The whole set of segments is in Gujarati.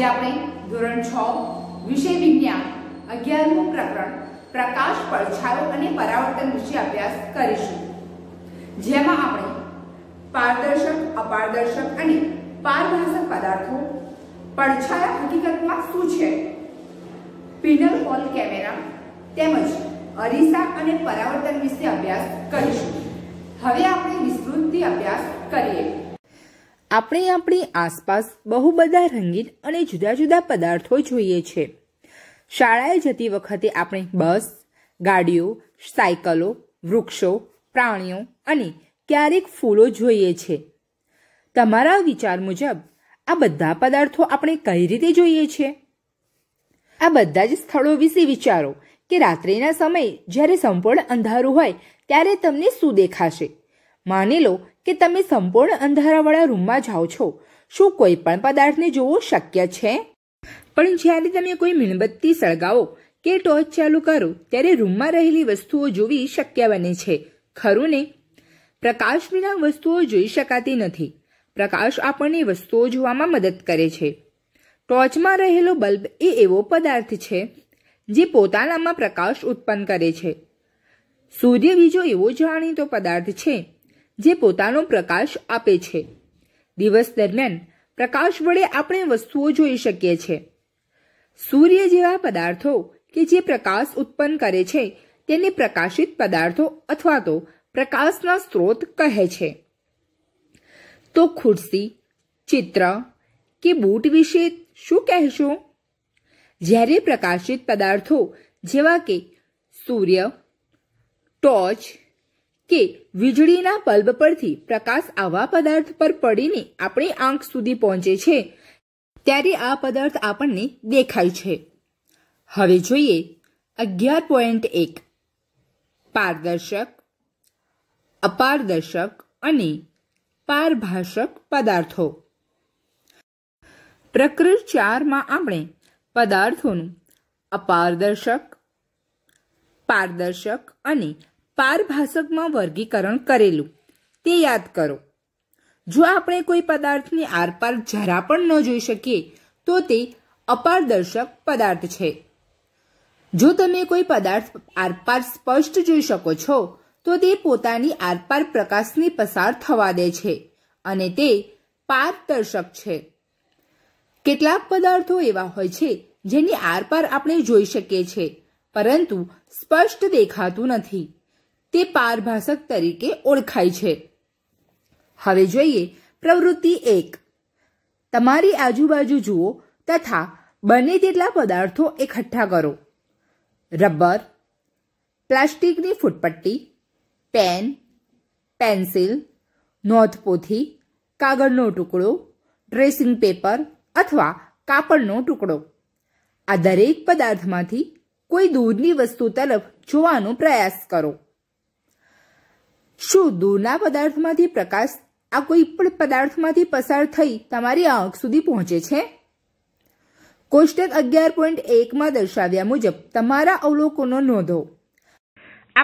આજે આપણે ધોરણ છ વિષય વિજ્ઞાન અગિયારમું પ્રકરણ પ્રકાશ પડછાયો અને પરાવર્તન વિશે અભ્યાસ કરીશું જેમાં આપણે પારદર્શક અપારદર્શક અને પારભાષક પદાર્થો પડછાયા હકીકતમાં શું છે પિનલ હોલ કેમેરા તેમજ અરીસા અને પરાવર્તન વિશે અભ્યાસ કરીશું હવે આપણે વિસ્તૃતથી અભ્યાસ કરીએ આપણે આપણી આસપાસ બહુ બધા રંગીન અને જુદા જુદા પદાર્થો જોઈએ છે શાળાએ જતી વખતે આપણે બસ ગાડીઓ સાયકલો વૃક્ષો પ્રાણીઓ અને ક્યારેક ફૂલો જોઈએ છે તમારા વિચાર મુજબ આ બધા પદાર્થો આપણે કઈ રીતે જોઈએ છે આ બધા જ સ્થળો વિશે વિચારો કે રાત્રિના સમયે જ્યારે સંપૂર્ણ અંધારું હોય ત્યારે તમને શું દેખાશે માની લો કે તમે સંપૂર્ણ અંધારાવાળા રૂમમાં જાઓ છો શું કોઈ પણ પદાર્થને જોવો શક્ય છે પણ જ્યારે તમે કોઈ મીણબત્તી સળગાવો કે ટોર્ચ ચાલુ કરો ત્યારે રૂમમાં રહેલી વસ્તુઓ જોવી શક્ય બને છે ખરું ને પ્રકાશ વિના વસ્તુઓ જોઈ શકાતી નથી પ્રકાશ આપણને વસ્તુઓ જોવામાં મદદ કરે છે ટોર્ચમાં રહેલો બલ્બ એ એવો પદાર્થ છે જે પોતાનામાં પ્રકાશ ઉત્પન્ન કરે છે સૂર્ય બીજો એવો જાણીતો પદાર્થ છે જે પોતાનો પ્રકાશ આપે છે દિવસ દરમિયાન પ્રકાશ વડે આપણે વસ્તુઓ જોઈ શકીએ છીએ સૂર્ય જેવા પદાર્થો કે જે પ્રકાશ ઉત્પન્ન કરે છે તેને પ્રકાશિત પદાર્થો અથવા તો પ્રકાશના સ્ત્રોત કહે છે તો ખુરશી ચિત્ર કે બૂટ વિશે શું કહેશો જ્યારે પ્રકાશિત પદાર્થો જેવા કે સૂર્ય ટોર્ચ કે વીજળીના બલ્બ પરથી પ્રકાશ આવા પદાર્થ પર પડીને આપણી આંખ સુધી પહોંચે છે ત્યારે આ પદાર્થ આપણને દેખાય છે હવે જોઈએ અગિયાર પોઈન્ટ એક પારદર્શક અપારદર્શક અને પારભાષક પદાર્થો પ્રકૃત ચારમાં આપણે પદાર્થોનું અપારદર્શક પારદર્શક અને પારભાષકમાં વર્ગીકરણ કરેલું તે યાદ કરો જો આપણે કોઈ પદાર્થની આરપાર જરા પણ ન જોઈ શકીએ તો તે અપારદર્શક પદાર્થ છે જો તમે કોઈ પદાર્થ આરપાર સ્પષ્ટ જોઈ શકો છો તો તે પોતાની આરપાર પ્રકાશની પસાર થવા દે છે અને તે પારદર્શક છે કેટલાક પદાર્થો એવા હોય છે જેની આરપાર આપણે જોઈ શકીએ છીએ પરંતુ સ્પષ્ટ દેખાતું નથી તે પારભાષક તરીકે ઓળખાય છે હવે જોઈએ પ્રવૃત્તિ એક તમારી આજુબાજુ જુઓ તથા બને તેટલા પદાર્થો એકઠા કરો રબર પ્લાસ્ટિકની ફૂટપટ્ટી પેન પેન્સિલ નોંધપોથી કાગળનો ટુકડો ડ્રેસિંગ પેપર અથવા કાપડનો ટુકડો આ દરેક પદાર્થમાંથી કોઈ દૂરની વસ્તુ તરફ જોવાનો પ્રયાસ કરો શું દૂરના પદાર્થમાંથી પ્રકાશ આ કોઈ પણ પદાર્થમાંથી પસાર થઈ તમારી આંખ સુધી પહોંચે છે કોષ્ટક અગિયાર પોઈન્ટ એકમાં દર્શાવ્યા મુજબ તમારા અવલોકનો નોંધો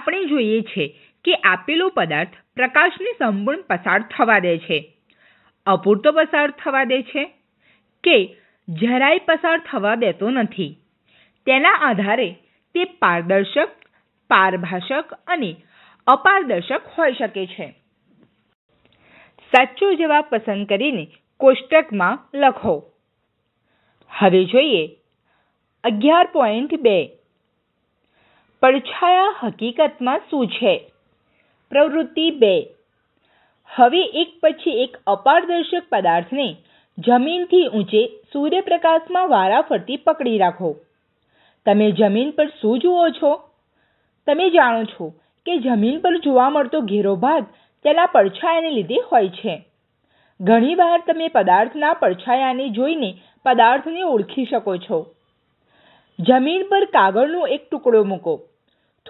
આપણે જોઈએ છે કે આપેલો પદાર્થ પ્રકાશને સંપૂર્ણ પસાર થવા દે છે અપૂરતો પસાર થવા દે છે કે જરાય પસાર થવા દેતો નથી તેના આધારે તે પારદર્શક પારભાષક અને અપારદર્શક હોઈ શકે છે સાચો જવાબ પસંદ કરીને કોષ્ટકમાં લખો હવે જોઈએ અગિયાર પોઈન્ટ બે પડછાયા હકીકતમાં શું છે પ્રવૃત્તિ બે હવે એક પછી એક અપારદર્શક પદાર્થને જમીનથી ઊંચે સૂર્યપ્રકાશમાં વારાફરતી પકડી રાખો તમે જમીન પર શું જુઓ છો તમે જાણો છો કે જમીન પર જોવા મળતો ઘેરો ભાગ તેના પડછાયાને લીધે હોય છે ઘણીવાર તમે પદાર્થના પડછાયાને જોઈને પદાર્થને ઓળખી શકો છો જમીન પર કાગળનો એક ટુકડો મૂકો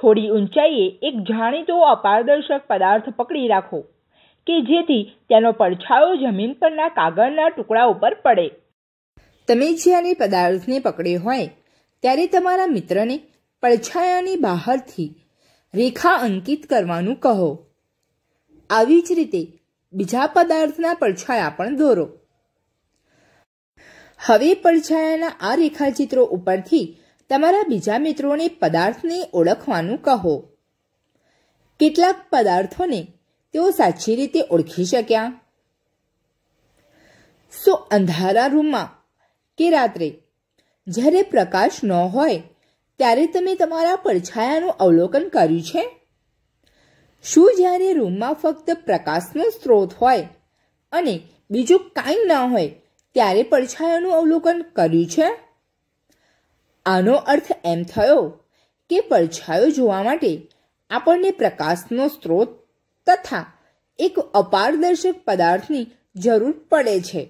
થોડી ઊંચાઈએ એક જાણીતો અપારદર્શક પદાર્થ પકડી રાખો કે જેથી તેનો પડછાયો જમીન પરના કાગળના ટુકડા ઉપર પડે તમે જ્યારે પદાર્થને પકડ્યો હોય ત્યારે તમારા મિત્રને પડછાયાની બહારથી રેખા અંકિત કરવાનું કહો આવી જ રીતે બીજા પદાર્થના પડછાયા પણ દોરો હવે પડછાયાના આ રેખાચિત્રો ઉપરથી તમારા બીજા મિત્રોને પદાર્થને ઓળખવાનું કહો કેટલાક પદાર્થોને તેઓ સાચી રીતે ઓળખી શક્યા સો અંધારા રૂમમાં કે રાત્રે જ્યારે પ્રકાશ ન હોય ત્યારે તમે તમારા પડછાયાનું અવલોકન કર્યું છે શું જ્યારે રૂમમાં ફક્ત પ્રકાશનો સ્ત્રોત હોય અને બીજું કાંઈ ન હોય ત્યારે પડછાયાનું અવલોકન કર્યું છે આનો અર્થ એમ થયો કે પડછાયો જોવા માટે આપણને પ્રકાશનો સ્ત્રોત તથા એક અપારદર્શક પદાર્થની જરૂર પડે છે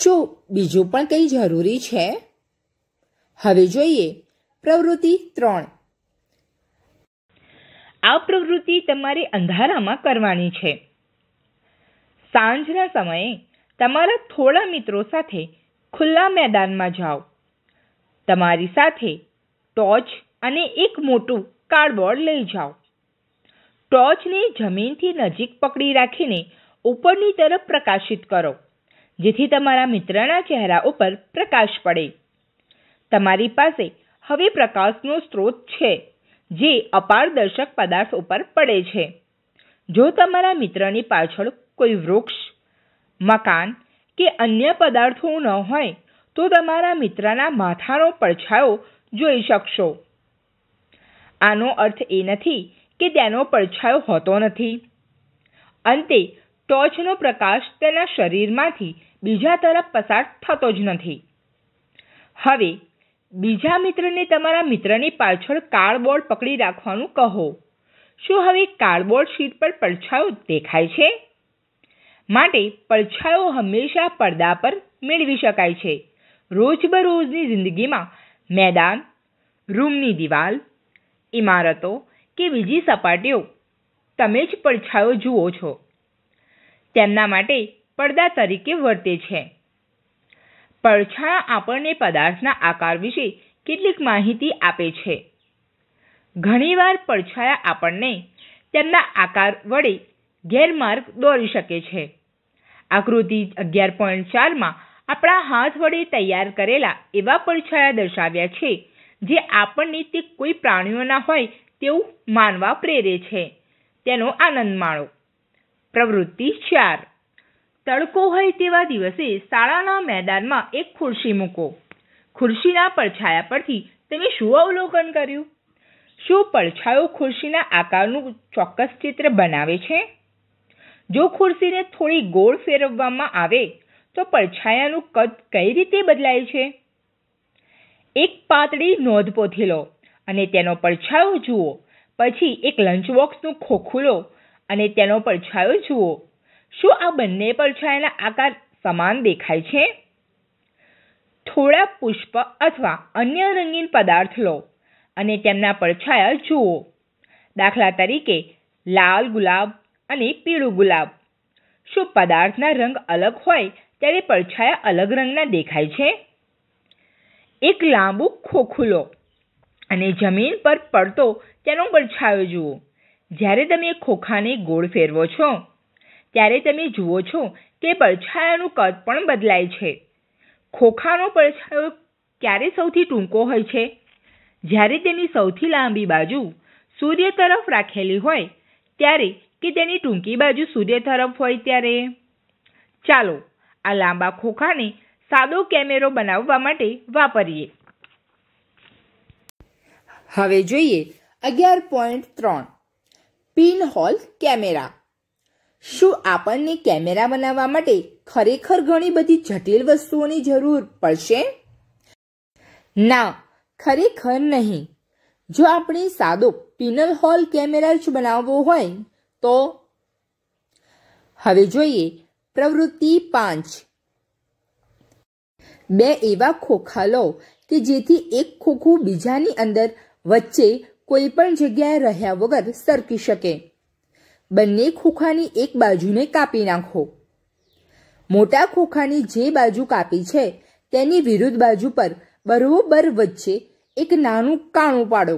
શું બીજું પણ કંઈ જરૂરી છે હવે જોઈએ પ્રવૃત્તિ ત્રણ આ પ્રવૃત્તિ તમારે અંધારામાં કરવાની છે સાંજના સમયે તમારા થોડા મિત્રો સાથે ખુલ્લા મેદાનમાં જાઓ તમારી સાથે ટોચ અને એક મોટું કાર્ડબોર્ડ લઈ જાઓ ટોચને જમીનથી નજીક પકડી રાખીને ઉપરની તરફ પ્રકાશિત કરો જેથી તમારા મિત્રના ચહેરા ઉપર પ્રકાશ પડે તમારી પાસે હવે પ્રકાશનો સ્ત્રોત છે જે અપારદર્શક પદાર્થ ઉપર પડે છે જો તમારા મિત્રની પાછળ કોઈ વૃક્ષ મકાન કે અન્ય પદાર્થો ન હોય તો તમારા મિત્રના માથાનો પડછાયો જોઈ શકશો આનો અર્થ એ નથી કે તેનો પડછાયો હોતો નથી અંતે ટોચનો પ્રકાશ તેના શરીરમાંથી બીજા તરફ પસાર થતો જ નથી હવે બીજા મિત્રને તમારા મિત્રની પાછળ કાર્ડબોર્ડ પકડી રાખવાનું કહો શું હવે કાર્ડબોર્ડ શીટ પર પડછાયો દેખાય છે માટે પડછાયો હંમેશા પડદા પર મેળવી શકાય છે રોજબરોજની જિંદગીમાં મેદાન રૂમની દિવાલ ઇમારતો કે બીજી સપાટીઓ તમે જ પડછાયો જુઓ છો તેમના માટે પડદા તરીકે વર્તે છે પડછાયા આપણને પદાર્થના આકાર વિશે કેટલીક માહિતી આપે છે ઘણીવાર પડછાયા આપણને તેમના આકાર વડે ગેરમાર્ગ દોરી શકે છે આકૃતિ અગિયાર પોઈન્ટ ચારમાં આપણા હાથ વડે તૈયાર કરેલા એવા પડછાયા દર્શાવ્યા છે જે આપણને તે કોઈ પ્રાણીઓના હોય તેવું માનવા પ્રેરે છે તેનો આનંદ માણો પ્રવૃત્તિ ચાર તડકો હોય તેવા દિવસે શાળાના મેદાનમાં એક ખુરશી મૂકો ખુરશીના પડછાયા પરથી તમે શું અવલોકન કર્યું શું પડછાયો ખુરશીના આકારનું ચોક્કસ ચિત્ર બનાવે છે જો ખુરશીને થોડી ગોળ ફેરવવામાં આવે તો પડછાયાનું કદ કઈ રીતે બદલાય છે એક પાતળી નોંધપોથી લો અને તેનો પડછાયો જુઓ પછી એક લંચ બોક્સનું ખોખું લો અને તેનો પડછાયો જુઓ શું આ બંને પડછાયાના આકાર સમાન દેખાય છે થોડા પુષ્પ અથવા અન્ય રંગીન પદાર્થ લો અને તેમના પડછાયા જુઓ દાખલા તરીકે લાલ ગુલાબ અને પીળું ગુલાબ શું પદાર્થના રંગ અલગ હોય ત્યારે પડછાયા અલગ રંગના દેખાય છે એક લાંબુ ખોખું લો અને જમીન પર પડતો તેનો પડછાયો જુઓ જ્યારે તમે ખોખાને ગોળ ફેરવો છો ત્યારે તમે જુઓ છો કે પડછાયાનું કદ પણ બદલાય છે ખોખાનો પડછાયો ક્યારે સૌથી ટૂંકો હોય છે જ્યારે તેની સૌથી લાંબી બાજુ સૂર્ય તરફ રાખેલી હોય ત્યારે કે તેની ટૂંકી બાજુ સૂર્ય તરફ હોય ત્યારે ચાલો આ લાંબા ખોખાને સાદો કેમેરો બનાવવા માટે વાપરીએ હવે જોઈએ અગિયાર પોઈન્ટ ત્રણ પિન હોલ કેમેરા શું આપણને કેમેરા બનાવવા માટે ખરેખર ઘણી બધી જટિલ વસ્તુઓની જરૂર પડશે ના ખરેખર નહીં જો આપણે સાદો પિનલ હોલ કેમેરા જ બનાવવો હોય તો હવે જોઈએ પ્રવૃત્તિ પાંચ બે એવા ખોખા લો કે જેથી એક ખોખું બીજાની અંદર વચ્ચે કોઈ પણ જગ્યાએ રહ્યા વગર સરકી શકે બંને ખોખાની એક બાજુને કાપી નાખો મોટા ખોખાની જે બાજુ કાપી છે તેની વિરુદ્ધ બાજુ પર બરોબર વચ્ચે એક નાનું કાણું પાડો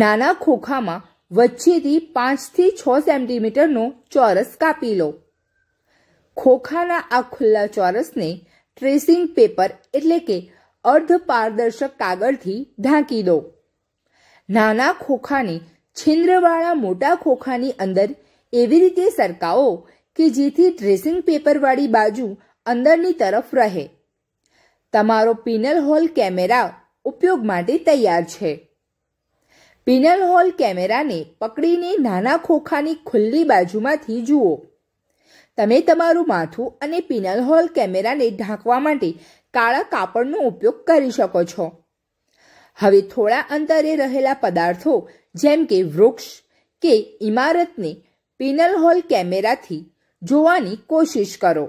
નાના ખોખામાં વચ્ચેથી પાંચથી છ સેન્ટીમીટરનો ચોરસ કાપી લો ખોખાના આ ખુલ્લા ચોરસને ટ્રેસિંગ પેપર એટલે કે અર્ધ પારદર્શક કાગળથી ઢાંકી દો નાના ખોખાની છિદ્રવાળા મોટા ખોખાની અંદર એવી રીતે સરકાવો કે જેથી ડ્રેસિંગ પેપરવાળી બાજુ અંદરની તરફ રહે તમારો પિનલ હોલ કેમેરા ઉપયોગ માટે તૈયાર છે પિનલ હોલ કેમેરાને પકડીને નાના ખોખાની ખુલ્લી બાજુમાંથી જુઓ તમે તમારું માથું અને પિનલ હોલ કેમેરાને ઢાંકવા માટે કાળા કાપડનો ઉપયોગ કરી શકો છો હવે થોડા અંતરે રહેલા પદાર્થો જેમ કે વૃક્ષ કે ઇમારતને પેનલ હોલ કેમેરાથી જોવાની કોશિશ કરો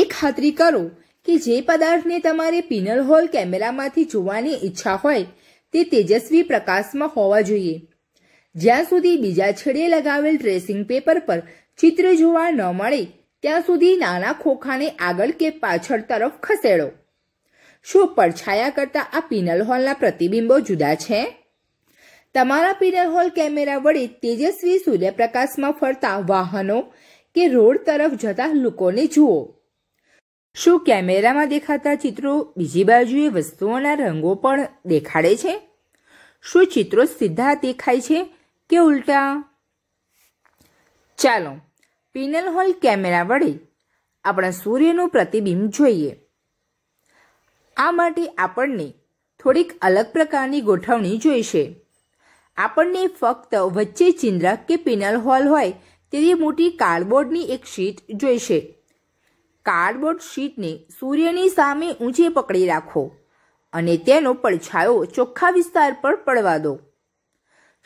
એ ખાતરી કરો કે જે પદાર્થને તમારે પિનલ હોલ કેમેરામાંથી જોવાની ઈચ્છા હોય તે તેજસ્વી પ્રકાશમાં હોવા જોઈએ જ્યાં સુધી બીજા છેડે લગાવેલ ડ્રેસિંગ પેપર પર ચિત્ર જોવા ન મળે ત્યાં સુધી નાના ખોખાને આગળ કે પાછળ તરફ ખસેડો શું પડછાયા કરતા આ પિનલ હોલના પ્રતિબિંબો જુદા છે તમારા પિનલ હોલ કેમેરા વડે તેજસ્વી સૂર્યપ્રકાશમાં ફરતા વાહનો કે રોડ તરફ જતા લોકોને જુઓ શું કેમેરામાં દેખાતા ચિત્રો બીજી બાજુએ વસ્તુઓના રંગો પણ દેખાડે છે શું ચિત્રો સીધા દેખાય છે કે ઉલટા ચાલો પિનલ હોલ કેમેરા વડે આપણા સૂર્યનું પ્રતિબિંબ જોઈએ આ માટે આપણને થોડીક અલગ પ્રકારની ગોઠવણી જોઈશે આપણને ફક્ત વચ્ચે ચિન્દ્ર કે પિનલ હોલ હોય તેવી મોટી કાર્ડબોર્ડની એક શીટ જોઈશે કાર્ડબોર્ડ શીટને સૂર્યની સામે ઊંચે પકડી રાખો અને તેનો પડછાયો ચોખ્ખા વિસ્તાર પર પડવા દો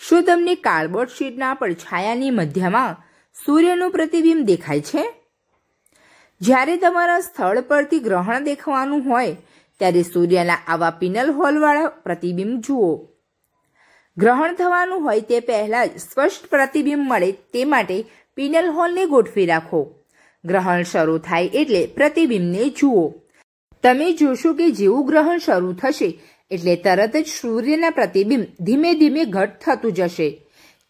શું તમને કાર્ડબોર્ડ શીટના પડછાયાની મધ્યમાં સૂર્યનું પ્રતિબિંબ દેખાય છે જ્યારે તમારા સ્થળ પરથી ગ્રહણ દેખવાનું હોય ત્યારે સૂર્યના આવા પિનલ હોલવાળા પ્રતિબિંબ જુઓ ગ્રહણ થવાનું હોય તે પહેલાં જ સ્પષ્ટ પ્રતિબિંબ મળે તે માટે પિનલ હોલને ગોઠવી રાખો ગ્રહણ શરૂ થાય એટલે પ્રતિબિંબને જુઓ તમે જોશો કે જેવું ગ્રહણ શરૂ થશે એટલે તરત જ સૂર્યના પ્રતિબિંબ ધીમે ધીમે ઘટ થતું જશે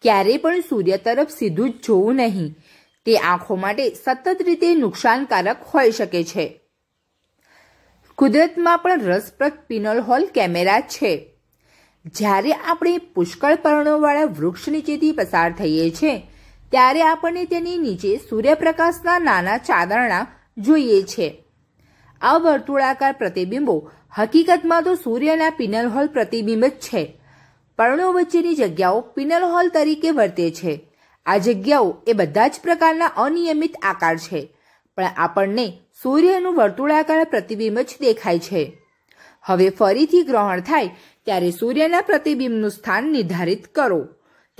ક્યારે પણ સૂર્ય તરફ સીધું જ જોવું નહીં તે આંખો માટે સતત રીતે નુકસાનકારક હોઈ શકે છે કુદરતમાં પણ રસપ્રદ પિનોલ હોલ કેમેરા છે જ્યારે આપણે પુષ્કળ પર્ણોવાળા વૃક્ષ નીચેથી પસાર થઈએ છીએ ત્યારે આપણને તેની નીચે સૂર્યપ્રકાશના નાના ચાદરણા જોઈએ છે આ વર્તુળાકાર પ્રતિબિંબો હકીકતમાં તો સૂર્યના પિનલ હોલ પ્રતિબિંબ જ છે પર્ણો વચ્ચેની જગ્યાઓ પિનલ હોલ તરીકે વર્તે છે આ જગ્યાઓ એ બધા જ પ્રકારના અનિયમિત આકાર છે પણ આપણને સૂર્યનું વર્તુળાકાર પ્રતિબિંબ જ દેખાય છે હવે ફરીથી ગ્રહણ થાય ત્યારે સૂર્યના પ્રતિબિંબનું સ્થાન નિર્ધારિત કરો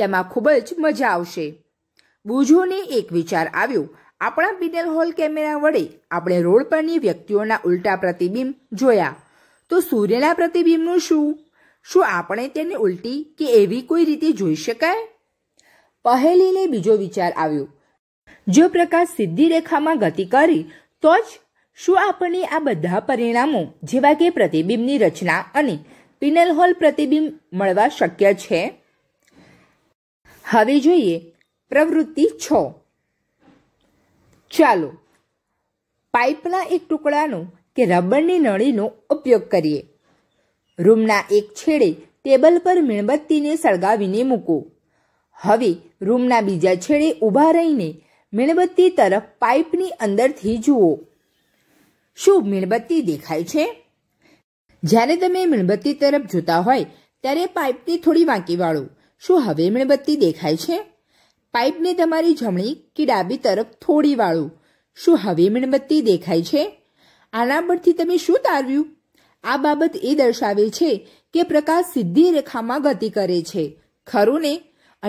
તેમાં ખૂબ જ મજા આવશે બુજોને એક વિચાર આવ્યો આપણા પીનલ હોલ કેમેરા વડે આપણે રોડ પરની વ્યક્તિઓના ઉલટા પ્રતિબિંબ જોયા તો સૂર્યના પ્રતિબિંબનું શું શું આપણે તેને ઉલટી કે એવી કોઈ રીતે જોઈ શકાય પહેલીને બીજો વિચાર આવ્યો જો પ્રકાશ સીધી રેખામાં ગતિ કરી તો જ શું આપણને આ બધા પરિણામો જેવા કે પ્રતિબિંબની રચના અને પિનલ હોલ પ્રતિબિંબ મળવા શક્ય છે હવે જોઈએ પ્રવૃત્તિ છ ચાલો પાઇપના એક ટુકડાનો કે રબરની નળીનો ઉપયોગ કરીએ રૂમના એક છેડે ટેબલ પર મીણબત્તીને સળગાવીને મૂકો હવે રૂમના બીજા છેડે ઊભા રહીને મીણબત્તી તરફ પાઇપની અંદરથી જુઓ શું મીણબત્તી દેખાય છે જ્યારે તમે મીણબત્તી તરફ જોતા હોય ત્યારે પાઇપને થોડી વાંકી વાળો શું હવે મીણબત્તી દેખાય છે પાઇપને તમારી જમણી કે ડાબી તરફ થોડી વાળો શું હવે મીણબત્તી દેખાય છે આના પરથી તમે શું તારવ્યું આ બાબત એ દર્શાવે છે કે પ્રકાશ સીધી રેખામાં ગતિ કરે છે ખરું ને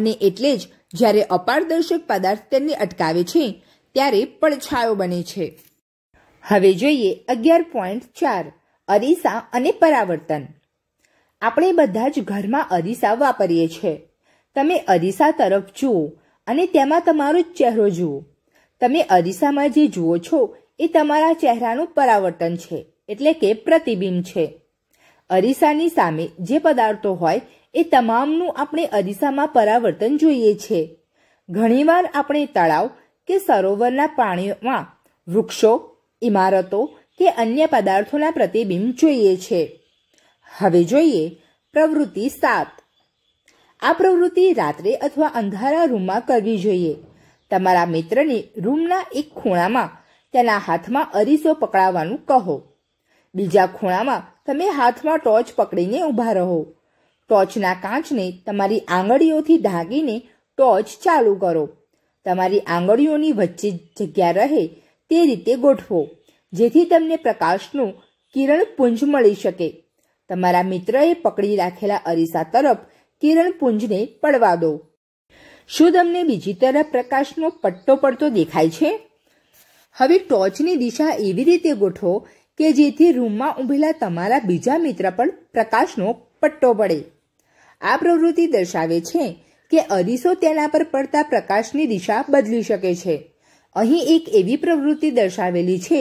અને એટલે જ જ્યારે અપારદર્શક પદાર્થ તેને અટકાવે છે ત્યારે પડછાયો બને છે હવે જોઈએ અગિયાર પોઈન્ટ ચાર અરીસા અને પરાવર્તન આપણે બધા જ ઘરમાં અરીસા વાપરીએ છીએ તમે અરીસા તરફ જુઓ અને તેમાં તમારો ચહેરો જુઓ તમે અરીસામાં જે જુઓ છો એ તમારા ચહેરાનું પરાવર્તન છે એટલે કે પ્રતિબિંબ છે અરીસાની સામે જે પદાર્થો હોય એ તમામનું આપણે અરીસામાં પરાવર્તન જોઈએ છે ઘણીવાર આપણે તળાવ કે સરોવરના પાણીમાં વૃક્ષો ઇમારતો કે અન્ય પદાર્થોના પ્રતિબિંબ જોઈએ છે હવે જોઈએ પ્રવૃત્તિ સાત આ પ્રવૃત્તિ રાત્રે અથવા અંધારા રૂમમાં કરવી જોઈએ તમારા મિત્રને રૂમના એક ખૂણામાં તેના હાથમાં અરીસો પકડાવવાનું કહો બીજા ખૂણામાં તમે હાથમાં ટોચ પકડીને ઊભા રહો ટોચના કાચને તમારી આંગળીઓથી ઢાંકીને ટોચ ચાલુ કરો તમારી આંગળીઓની વચ્ચે જગ્યા રહે તે રીતે ગોઠવો જેથી તમને પ્રકાશનું કિરણ પુંજ મળી શકે તમારા મિત્રએ પકડી રાખેલા અરીસા તરફ કિરણ પુંજને પડવા દો શું તમને બીજી તરફ પ્રકાશનો પટ્ટો પડતો દેખાય છે હવે ટોચની દિશા એવી રીતે ગોઠવો કે જેથી રૂમમાં ઊભેલા તમારા બીજા મિત્ર પર પ્રકાશનો પટ્ટો પડે આ પ્રવૃત્તિ દર્શાવે છે કે અરીસો તેના પર પડતા પ્રકાશની દિશા બદલી શકે છે અહીં એક એવી પ્રવૃત્તિ દર્શાવેલી છે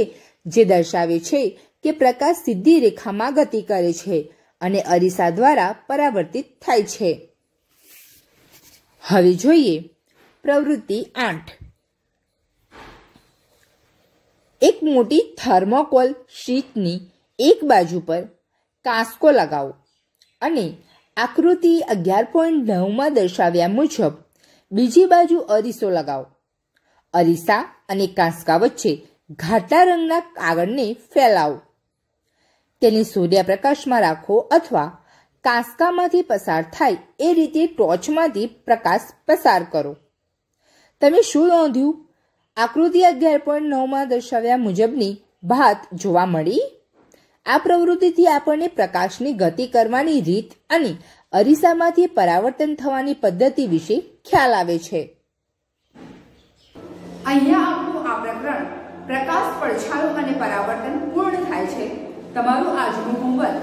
જે દર્શાવે છે કે પ્રકાશ સીધી રેખામાં ગતિ કરે છે અને અરીસા દ્વારા પરાવર્તિત થાય છે હવે જોઈએ પ્રવૃત્તિ આઠ એક મોટી થર્મોકોલ શીટની એક બાજુ પર કાંસકો લગાવો અને આકૃતિ અગિયાર પોઈન્ટ નવમાં દર્શાવ્યા મુજબ બીજી બાજુ અરીસો લગાવો અરીસા અને કાંસકા વચ્ચે ઘાટા રંગના કાગળને ફેલાવો તેને સૂર્યપ્રકાશમાં રાખો અથવા કાંસકામાંથી પસાર થાય એ રીતે ટોચમાંથી પ્રકાશ પસાર કરો તમે શું નોંધ્યું આકૃતિ અગિયાર પોઈન્ટ નવમાં દર્શાવ્યા મુજબની ભાત જોવા મળી આ પ્રવૃત્તિથી આપણને પ્રકાશની ગતિ કરવાની રીત અને અરીસામાંથી પરાવર્તન થવાની પદ્ધતિ વિશે ખ્યાલ આવે છે અહીંયા આપણું આ પ્રકરણ પ્રકાશ પડછાયો અને પરાવર્તન પૂર્ણ થાય છે તમારું આજનું હોમવર્ક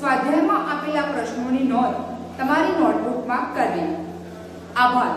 સ્વાધ્યાયમાં આપેલા પ્રશ્નોની નોંધ તમારી નોટબુકમાં કરવી આભાર